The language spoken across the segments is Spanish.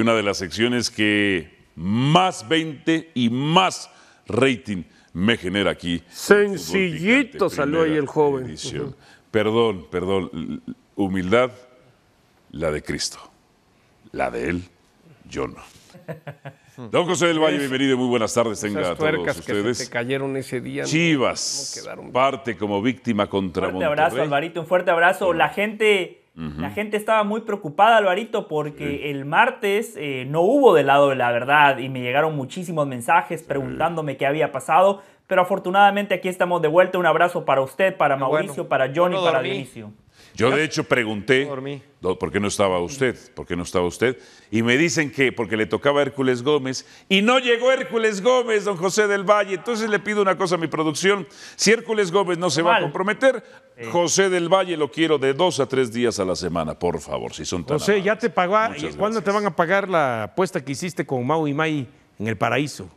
una de las secciones que más 20 y más rating me genera aquí. Sencillito salió ahí el joven. Perdón, perdón. Humildad, la de Cristo. La de Él, yo no. Don José del Valle, bienvenido, muy buenas tardes. Tenga a todos ustedes. cayeron ese día. Chivas, parte como víctima contra un fuerte abrazo, Alvarito, un fuerte abrazo. La gente la gente estaba muy preocupada, Alvarito, porque el martes eh, no hubo del lado de la verdad y me llegaron muchísimos mensajes preguntándome qué había pasado. Pero afortunadamente aquí estamos de vuelta. Un abrazo para usted, para ah, Mauricio, para Johnny, para Dionisio. Yo de hecho pregunté por, qué no estaba usted, por qué no estaba usted, y me dicen que porque le tocaba Hércules Gómez y no llegó Hércules Gómez, don José del Valle. Entonces le pido una cosa a mi producción, si Hércules Gómez no se va a comprometer, José del Valle lo quiero de dos a tres días a la semana, por favor, si son tan José, ya te pagó, ¿cuándo te van a pagar la apuesta que hiciste con Mau y Mai en el paraíso?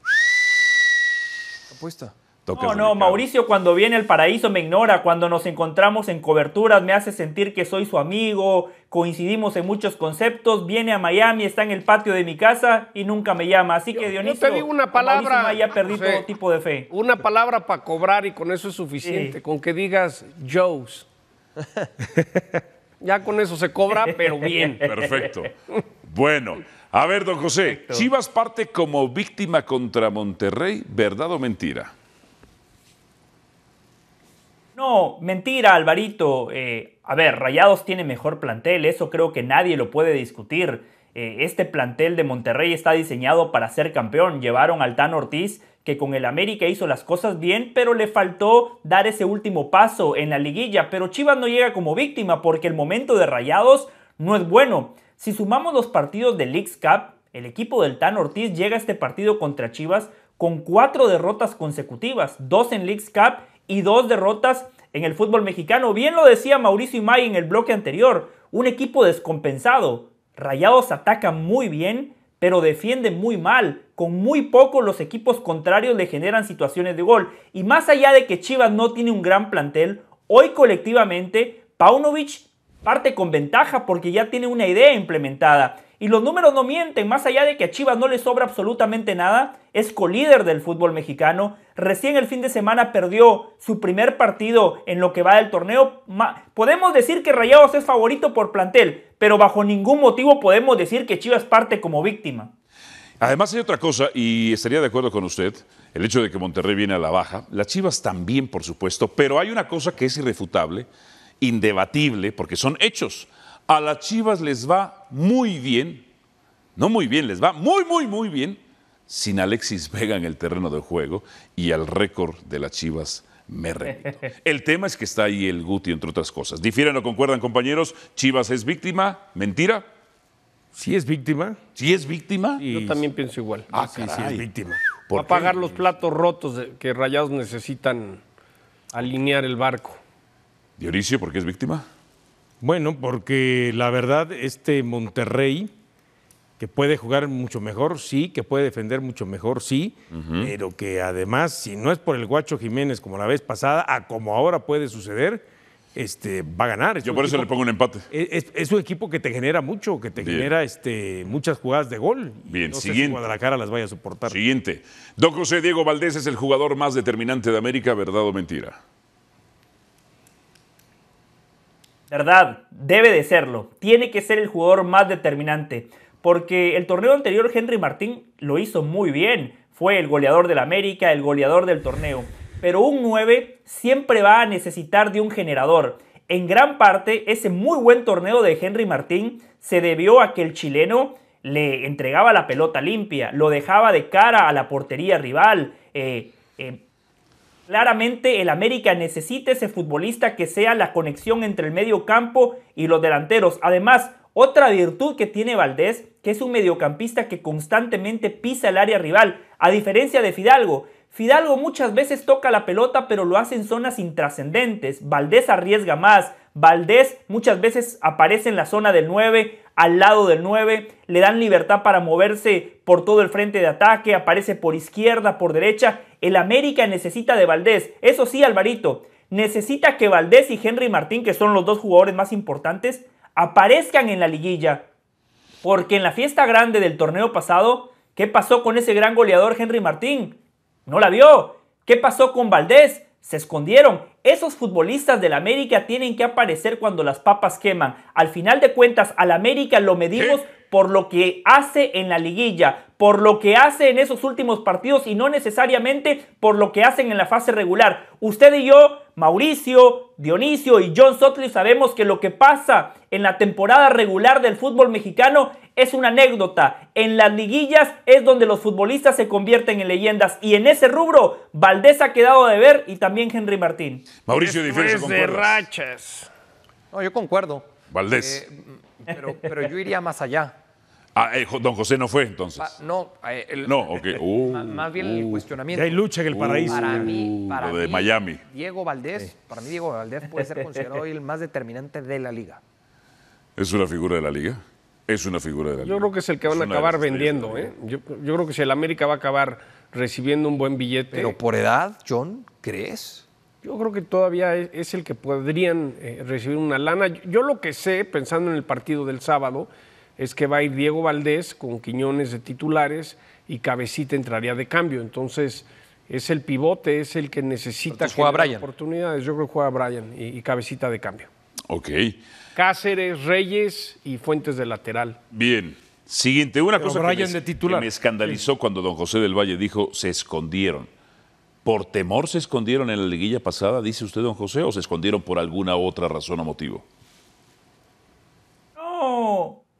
Apuesta no, no, Mauricio cuando viene al paraíso me ignora, cuando nos encontramos en coberturas me hace sentir que soy su amigo, coincidimos en muchos conceptos, viene a Miami, está en el patio de mi casa y nunca me llama. Así que Dionisio, yo te digo una palabra, ya perdí todo tipo de fe. Una palabra para cobrar y con eso es suficiente, con que digas Joe's. ya con eso se cobra, pero bien. Perfecto. Bueno, a ver, don José, Chivas parte como víctima contra Monterrey, ¿verdad o mentira? mentira, Alvarito. Eh, a ver, Rayados tiene mejor plantel, eso creo que nadie lo puede discutir. Eh, este plantel de Monterrey está diseñado para ser campeón. Llevaron al Tan Ortiz, que con el América hizo las cosas bien, pero le faltó dar ese último paso en la liguilla. Pero Chivas no llega como víctima porque el momento de Rayados no es bueno. Si sumamos los partidos de League Cup, el equipo del Tan Ortiz llega a este partido contra Chivas con cuatro derrotas consecutivas, dos en League Cup y dos derrotas en el fútbol mexicano. Bien lo decía Mauricio Imay en el bloque anterior, un equipo descompensado. Rayados ataca muy bien, pero defiende muy mal. Con muy poco los equipos contrarios le generan situaciones de gol. Y más allá de que Chivas no tiene un gran plantel, hoy colectivamente Paunovic parte con ventaja porque ya tiene una idea implementada. Y los números no mienten, más allá de que a Chivas no le sobra absolutamente nada, es colíder del fútbol mexicano. Recién el fin de semana perdió su primer partido en lo que va del torneo. Podemos decir que Rayados es favorito por plantel, pero bajo ningún motivo podemos decir que Chivas parte como víctima. Además hay otra cosa, y estaría de acuerdo con usted, el hecho de que Monterrey viene a la baja, las Chivas también, por supuesto, pero hay una cosa que es irrefutable, indebatible, porque son hechos. A las Chivas les va muy bien, no muy bien, les va muy, muy, muy bien sin Alexis Vega en el terreno de juego y al récord de las Chivas me remito. El tema es que está ahí el Guti, entre otras cosas. ¿Difieren o concuerdan, compañeros? ¿Chivas es víctima? ¿Mentira? ¿Sí es víctima? ¿Sí es víctima? Yo también pienso igual. Ah, sí, sí es víctima. Va a pagar los platos rotos que Rayados necesitan alinear el barco. Dionisio, ¿por qué es víctima? Bueno, porque la verdad, este Monterrey, que puede jugar mucho mejor, sí, que puede defender mucho mejor, sí, pero que además, si no es por el Guacho Jiménez como la vez pasada, a como ahora puede suceder, este, va a ganar. Yo por eso le pongo un empate. Es, un equipo que te genera mucho, que te genera este, muchas jugadas de gol. Bien, no siguiente. Sé si Guadalajara las vaya a soportar. Siguiente. Don José Diego Valdés es el jugador más determinante de América, ¿verdad o mentira? ¿verdad? Debe de serlo. Tiene que ser el jugador más determinante. Porque el torneo anterior Henry Martín lo hizo muy bien. Fue el goleador del América, el goleador del torneo. Pero un 9 siempre va a necesitar de un generador. En gran parte, ese muy buen torneo de Henry Martín se debió a que el chileno le entregaba la pelota limpia, lo dejaba de cara a la portería rival, eh, eh, Claramente el América necesita ese futbolista que sea la conexión entre el medio campo y los delanteros. Además, otra virtud que tiene Valdés, que es un mediocampista que constantemente pisa el área rival, a diferencia de Fidalgo. Fidalgo muchas veces toca la pelota pero lo hace en zonas intrascendentes. Valdés arriesga más. Valdés muchas veces aparece en la zona del 9, al lado del 9, le dan libertad para moverse por todo el frente de ataque, aparece por izquierda, por derecha el América necesita de Valdés. Eso sí, Alvarito, necesita que Valdés y Henry Martín, que son los dos jugadores más importantes, aparezcan en la liguilla. Porque en la fiesta grande del torneo pasado, ¿qué pasó con ese gran goleador Henry Martín? No la vio. ¿Qué pasó con Valdés? Se escondieron. Esos futbolistas del América tienen que aparecer cuando las papas queman. Al final de cuentas, al América lo medimos por lo que hace en la liguilla, por lo que hace en esos últimos partidos y no necesariamente por lo que hacen en la fase regular. Usted y yo, Mauricio, Dionisio y John Sotley sabemos que lo que pasa en la temporada regular del fútbol mexicano es una anécdota. En las liguillas es donde los futbolistas se convierten en leyendas y en ese rubro Valdés ha quedado de ver y también Henry Martín. Mauricio de rachas. No, yo concuerdo. Valdés. Eh, pero yo iría más allá. Ah, eh, don José no fue entonces. Eh, no, ok. Uh, más bien el uh. cuestionamiento. Ya hay lucha en el uh, paraíso. Para mí, lo de Miami. Diego Valdés, para mí Diego Valdés puede ser considerado hoy el más determinante de la liga. ¿Es una figura de la liga? Es una figura de la liga. Yo creo que es el que van a acabar vendiendo. ¿eh? Yo, creo que si el América va a acabar recibiendo un buen billete, Pero por edad, John, ¿crees? yo creo que todavía es, el que podrían recibir una lana. Yo lo que sé, pensando en el partido del sábado, es que va a ir Diego Valdés con Quiñones de titulares y Cabecita entraría de cambio. Entonces, es el pivote, es el que necesita ¿Juega Brian. oportunidades. Yo creo que juega Brian y, Cabecita de cambio. Ok. Cáceres, Reyes y Fuentes de lateral. Bien. Siguiente, una cosa que, me, escandalizó cuando don José del Valle dijo se escondieron. ¿Por temor se escondieron en la liguilla pasada, dice usted, don José, o se escondieron por alguna otra razón o motivo?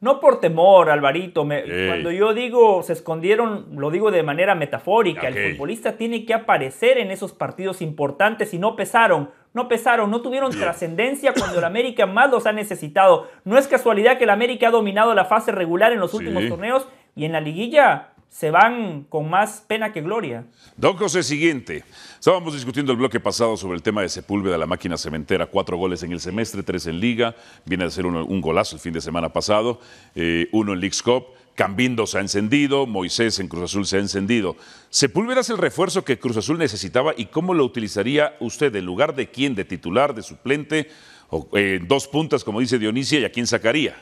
No por temor, Alvarito. Me, Cuando yo digo se escondieron, lo digo de manera metafórica. El futbolista tiene que aparecer en esos partidos importantes y no pesaron. No pesaron, no tuvieron trascendencia cuando el América más los ha necesitado. No es casualidad que el América ha dominado la fase regular en los últimos torneos y en la liguilla se van con más pena que gloria. Don José, siguiente. Estábamos discutiendo el bloque pasado sobre el tema de Sepúlveda, la máquina cementera, cuatro goles en el semestre, tres en liga, viene a ser un, golazo el fin de semana pasado, eh, uno en League's Cup, Cambindo se ha encendido, Moisés en Cruz Azul se ha encendido. ¿Sepúlveda es el refuerzo que Cruz Azul necesitaba y cómo lo utilizaría usted? ¿En lugar de quién? ¿De titular, de suplente? O, eh, ¿Dos puntas, como dice Dionisia, y a quién sacaría?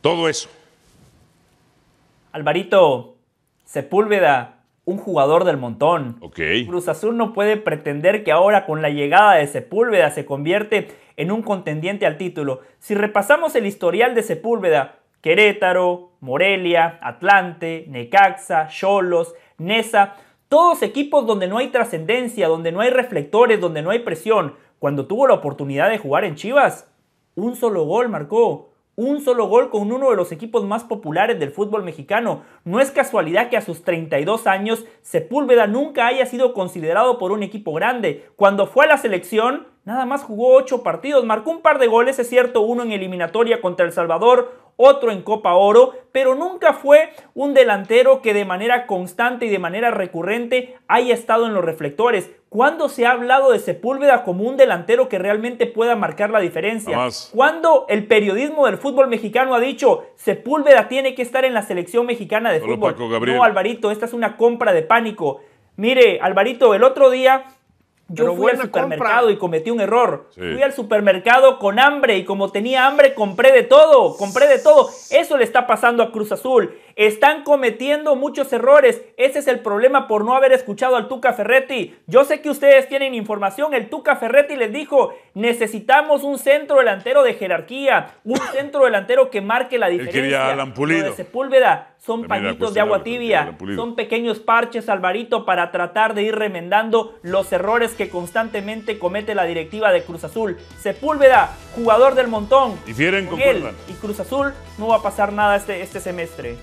Todo eso. Alvarito, Sepúlveda, un jugador del montón. Cruz Azul no puede pretender que ahora con la llegada de Sepúlveda se convierte en un contendiente al título. Si repasamos el historial de Sepúlveda, Querétaro, Morelia, Atlante, Necaxa, Cholos, Nesa, todos equipos donde no hay trascendencia, donde no hay reflectores, donde no hay presión. Cuando tuvo la oportunidad de jugar en Chivas, un solo gol marcó un solo gol con uno de los equipos más populares del fútbol mexicano. No es casualidad que a sus 32 años Sepúlveda nunca haya sido considerado por un equipo grande. Cuando fue a la selección, nada más jugó 8 partidos, marcó un par de goles, es cierto, uno en eliminatoria contra El Salvador, otro en Copa Oro, pero nunca fue un delantero que de manera constante y de manera recurrente haya estado en los reflectores. ¿Cuándo se ha hablado de Sepúlveda como un delantero que realmente pueda marcar la diferencia? ¿Cuándo el periodismo del fútbol mexicano ha dicho Sepúlveda tiene que estar en la selección mexicana de fútbol? no, Alvarito, esta es una compra de pánico. Mire, Alvarito, el otro día yo fui al supermercado y cometí un error. Fui al supermercado con hambre y como tenía hambre compré de todo, compré de todo. Eso le está pasando a Cruz Azul. Están cometiendo muchos errores. Ese es el problema por no haber escuchado al Tuca Ferretti. Yo sé que ustedes tienen información. El Tuca Ferretti les dijo, necesitamos un centro delantero de jerarquía, un centro delantero que marque la diferencia. Él quería Alan de Sepúlveda son pañitos de agua tibia, son pequeños parches, Alvarito, para tratar de ir remendando los errores que constantemente comete la directiva de Cruz Azul. Sepúlveda, jugador del montón. Difieren con Y Cruz Azul no va a pasar nada este, este semestre.